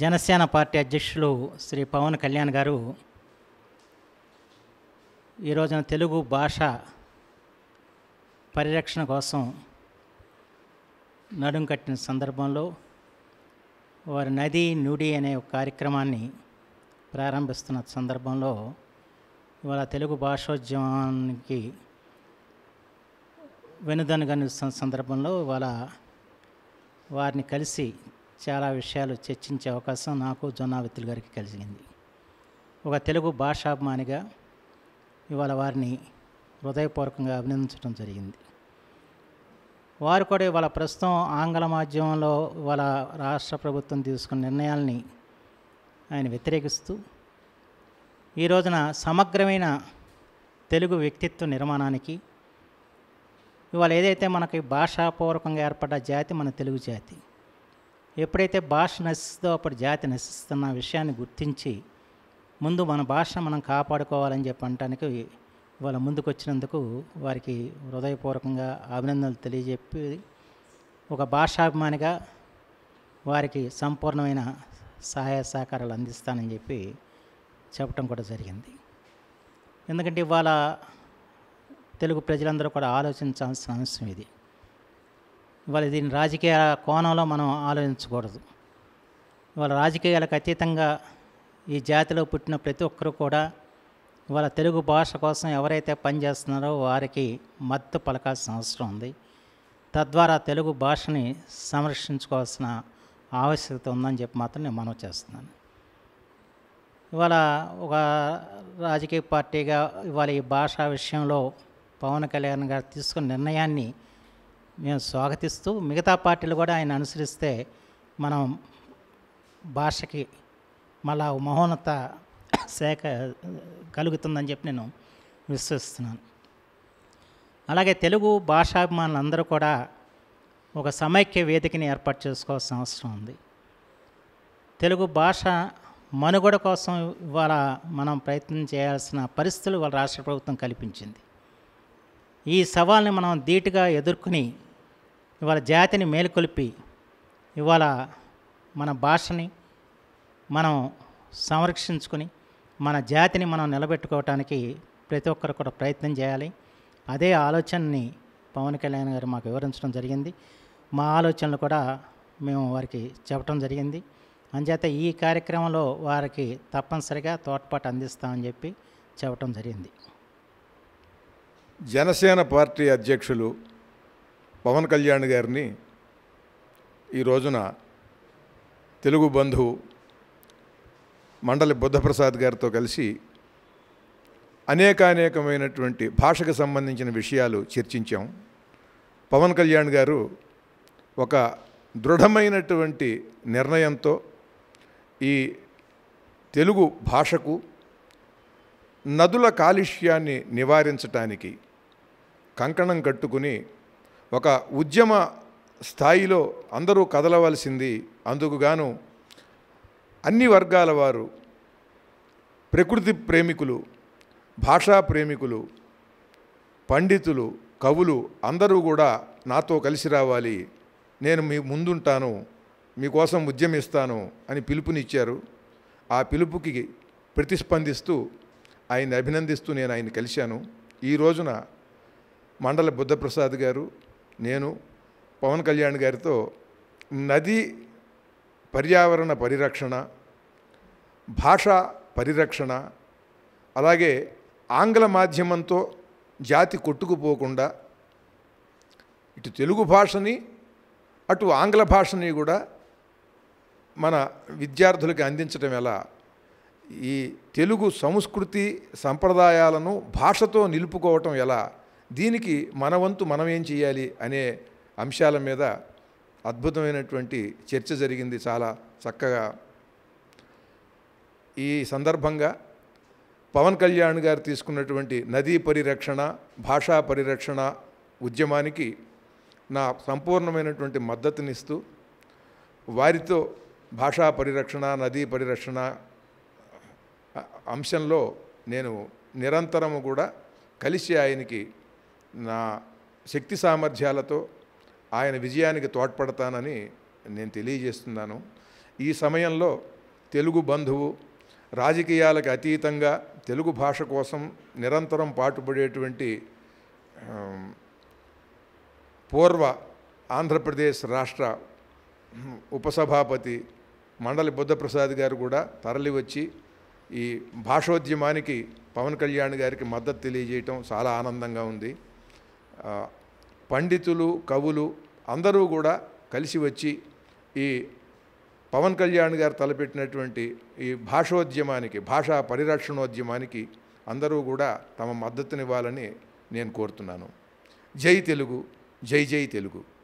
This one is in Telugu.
జనసేన పార్టీ అధ్యక్షులు శ్రీ పవన్ కళ్యాణ్ గారు ఈరోజున తెలుగు భాష పరిరక్షణ కోసం నడుం కట్టిన సందర్భంలో వారి నది నుడి అనే ఒక కార్యక్రమాన్ని ప్రారంభిస్తున్న సందర్భంలో ఇవాళ తెలుగు భాషోద్యమానికి వెనుదనుగనిస్తున్న సందర్భంలో ఇవాళ వారిని కలిసి చాలా విషయాలు చర్చించే అవకాశం నాకు జొన్నావిత్తులు గారికి కలిసింది ఒక తెలుగు భాషాభిమానిగా ఇవాళ వారిని హృదయపూర్వకంగా అభినందించడం జరిగింది వారు కూడా ఇవాళ ప్రస్తుతం ఆంగ్ల మాధ్యమంలో ఇవాళ రాష్ట్ర ప్రభుత్వం తీసుకున్న నిర్ణయాల్ని ఆయన వ్యతిరేకిస్తూ ఈ రోజున సమగ్రమైన తెలుగు వ్యక్తిత్వ నిర్మాణానికి ఇవాళ ఏదైతే మనకి భాషాపూర్వకంగా ఏర్పడ్డ జాతి మన తెలుగు జాతి ఎప్పుడైతే భాష నశిస్తుందో అప్పుడు జాతి నశిస్తున్న విషయాన్ని గుర్తించి ముందు మన భాష మనం కాపాడుకోవాలని చెప్పి అనటానికి వాళ్ళ ముందుకు వచ్చినందుకు వారికి హృదయపూర్వకంగా అభినందనలు తెలియజెప్పి ఒక భాషాభిమానిగా వారికి సంపూర్ణమైన సహాయ సహకారాలు అందిస్తానని చెప్పి చెప్పడం కూడా జరిగింది ఎందుకంటే ఇవాళ తెలుగు ప్రజలందరూ కూడా ఆలోచించాల్సిన అంశం ఇది వాళ్ళు దీని రాజకీయ కోణంలో మనం ఆలోచించకూడదు వాళ్ళ రాజకీయాలకు అతీతంగా ఈ జాతిలో పుట్టిన ప్రతి ఒక్కరు కూడా వాళ్ళ తెలుగు భాష కోసం ఎవరైతే పనిచేస్తున్నారో వారికి మద్దతు పలకాల్సిన అవసరం ఉంది తద్వారా తెలుగు భాషని సంరక్షించుకోవాల్సిన ఆవశ్యకత ఉందని చెప్పి మాత్రం నేను మనం చేస్తున్నాను ఇవాళ ఒక రాజకీయ పార్టీగా ఇవాళ ఈ భాష విషయంలో పవన్ కళ్యాణ్ గారు తీసుకున్న నిర్ణయాన్ని మేము స్వాగతిస్తూ మిగతా పార్టీలు కూడా ఆయన అనుసరిస్తే మనం భాషకి మళ్ళా మహోన్నత శాఖ కలుగుతుందని చెప్పి నేను విశ్వసిస్తున్నాను అలాగే తెలుగు భాషాభిమానులందరూ కూడా ఒక సమైక్య వేదికని ఏర్పాటు చేసుకోవాల్సిన అవసరం ఉంది తెలుగు భాష మనుగడ కోసం ఇవాళ మనం ప్రయత్నం చేయాల్సిన పరిస్థితులు వాళ్ళ రాష్ట్ర ప్రభుత్వం కల్పించింది ఈ సవాల్ని మనం ధీటుగా ఎదుర్కొని ఇవాళ జాతిని మేలుకొలిపి ఇవాళ మన భాషని మనం సంరక్షించుకొని మన జాతిని మనం నిలబెట్టుకోవటానికి ప్రతి ఒక్కరు కూడా ప్రయత్నం చేయాలి అదే ఆలోచనని పవన్ కళ్యాణ్ గారు మాకు వివరించడం జరిగింది మా ఆలోచనలు కూడా మేము వారికి చెప్పడం జరిగింది అంచేత ఈ కార్యక్రమంలో వారికి తప్పనిసరిగా తోడ్పాటు అందిస్తామని చెప్పి చెప్పడం జరిగింది జనసేన పార్టీ అధ్యక్షులు పవన్ కళ్యాణ్ గారిని ఈ రోజున తెలుగు బంధువు మండలి బుద్ధప్రసాద్ గారితో కలిసి అనేకానేకమైనటువంటి భాషకు సంబంధించిన విషయాలు చర్చించాం పవన్ కళ్యాణ్ గారు ఒక దృఢమైనటువంటి నిర్ణయంతో ఈ తెలుగు భాషకు నదుల కాలుష్యాన్ని నివారించటానికి కంకణం కట్టుకుని ఒక ఉద్యమ స్థాయిలో అందరూ కదలవలసింది అందుకుగాను అన్ని వర్గాల వారు ప్రకృతి ప్రేమికులు భాషా ప్రేమికులు పండితులు కవులు అందరూ కూడా నాతో కలిసి రావాలి నేను మీ ముందుంటాను మీకోసం ఉద్యమిస్తాను అని పిలుపునిచ్చారు ఆ పిలుపుకి ప్రతిస్పందిస్తూ ఆయన్ని అభినందిస్తూ నేను ఆయన కలిశాను ఈ రోజున మండల బుద్ధప్రసాద్ గారు నేను పవన్ కళ్యాణ్ గారితో నది పర్యావరణ పరిరక్షణ భాష పరిరక్షణ అలాగే ఆంగ్ల మాధ్యమంతో జాతి కొట్టుకుపోకుండా ఇటు తెలుగు భాషని అటు ఆంగ్ల భాషని కూడా మన విద్యార్థులకి అందించడం ఎలా ఈ తెలుగు సంస్కృతి సంప్రదాయాలను భాషతో నిలుపుకోవటం ఎలా దీనికి మన వంతు మనం ఏం చేయాలి అనే అంశాల మీద అద్భుతమైనటువంటి చర్చ జరిగింది చాలా చక్కగా ఈ సందర్భంగా పవన్ కళ్యాణ్ గారు తీసుకున్నటువంటి నదీ పరిరక్షణ భాషా పరిరక్షణ ఉద్యమానికి నా సంపూర్ణమైనటువంటి మద్దతునిస్తూ వారితో భాషా పరిరక్షణ నదీ పరిరక్షణ అంశంలో నేను నిరంతరము కూడా కలిసి ఆయనకి నా శక్తి సామర్థ్యాలతో ఆయన విజయానికి తోడ్పడతానని నేను తెలియజేస్తున్నాను ఈ సమయంలో తెలుగు బంధువు రాజకీయాలకు అతీతంగా తెలుగు భాష కోసం నిరంతరం పాటుపడేటువంటి పూర్వ ఆంధ్రప్రదేశ్ రాష్ట్ర ఉపసభాపతి మండలి బుద్ధప్రసాద్ గారు కూడా తరలివచ్చి ఈ భాషోద్యమానికి పవన్ కళ్యాణ్ గారికి మద్దతు తెలియజేయటం చాలా ఆనందంగా ఉంది పండితులు కవులు అందరూ కూడా కలిసి వచ్చి ఈ పవన్ కళ్యాణ్ గారు తలపెట్టినటువంటి ఈ భాషోద్యమానికి భాషా పరిరక్షణోద్యమానికి అందరూ కూడా తమ మద్దతునివ్వాలని నేను కోరుతున్నాను జై తెలుగు జై జై తెలుగు